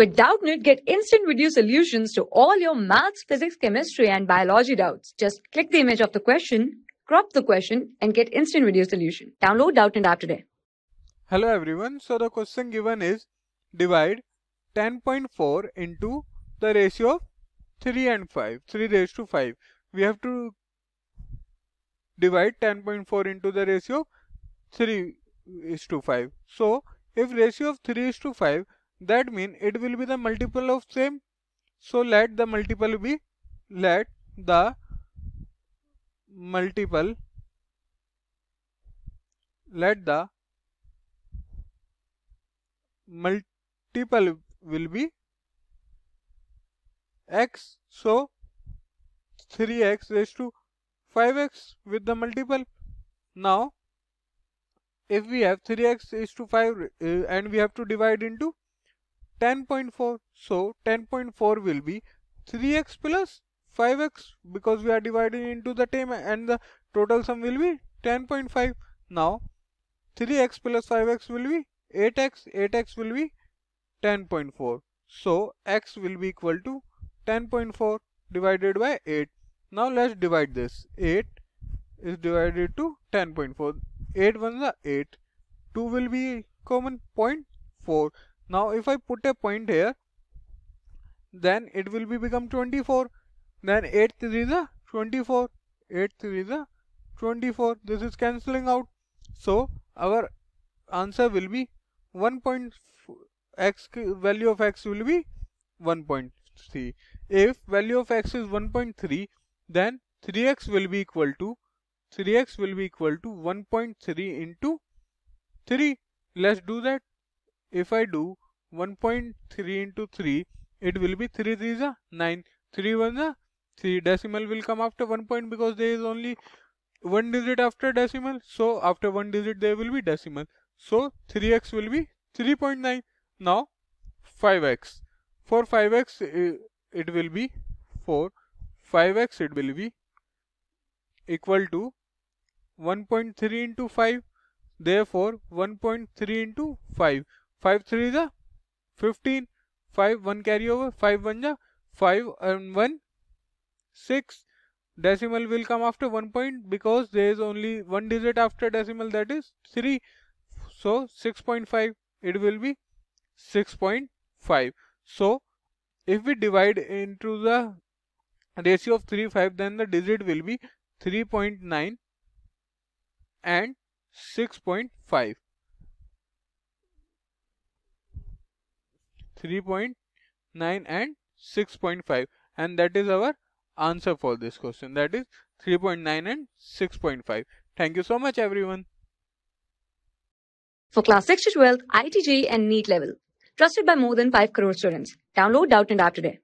With Doubtnit, get instant video solutions to all your maths, physics, chemistry, and biology doubts. Just click the image of the question, crop the question, and get instant video solution. Download Doubtnit app today. Hello everyone. So the question given is divide 10.4 into the ratio of 3 and 5. 3 raised to 5. We have to divide 10.4 into the ratio 3 is to 5. So if ratio of 3 is to 5 that means it will be the multiple of same so let the multiple be let the multiple let the multiple will be x so 3x raised to 5x with the multiple now if we have 3x is to 5 uh, and we have to divide into 10.4. So 10.4 will be 3x plus 5x because we are dividing into the same and the total sum will be 10.5. Now 3x plus 5x will be 8x, 8x will be 10.4. So x will be equal to 10.4 divided by 8. Now let's divide this. 8 is divided to 10.4. 8 is are 8. 2 will be common 0.4 now if I put a point here then it will be become 24 then 8 3 is a 24 8 3 is a 24 this is cancelling out so our answer will be 1 point x value of x will be 1.3 if value of x is 1.3 then 3x will be equal to 3x will be equal to 1.3 into 3 let's do that if I do 1.3 into 3, it will be 3 3 a 9, 3 1 a 3. Decimal will come after 1 point because there is only one digit after decimal. So after one digit there will be decimal. So 3x will be 3.9. Now 5x. For 5x it will be 4. 5x it will be equal to 1.3 into 5. Therefore 1.3 into 5. 5 3 जा 15 5 1 carry over 5 1 ja 5 and 1 6 decimal will come after 1 point because there is only one digit after decimal that is 3 so 6.5 it will be 6.5 so if we divide into the ratio of 3 5 then the digit will be 3.9 and 6.5 3.9 and 6.5 and that is our answer for this question that is 3.9 and 6.5 thank you so much everyone for class 6 to 12 itj and neat level trusted by more than 5 crore students download doubt and app today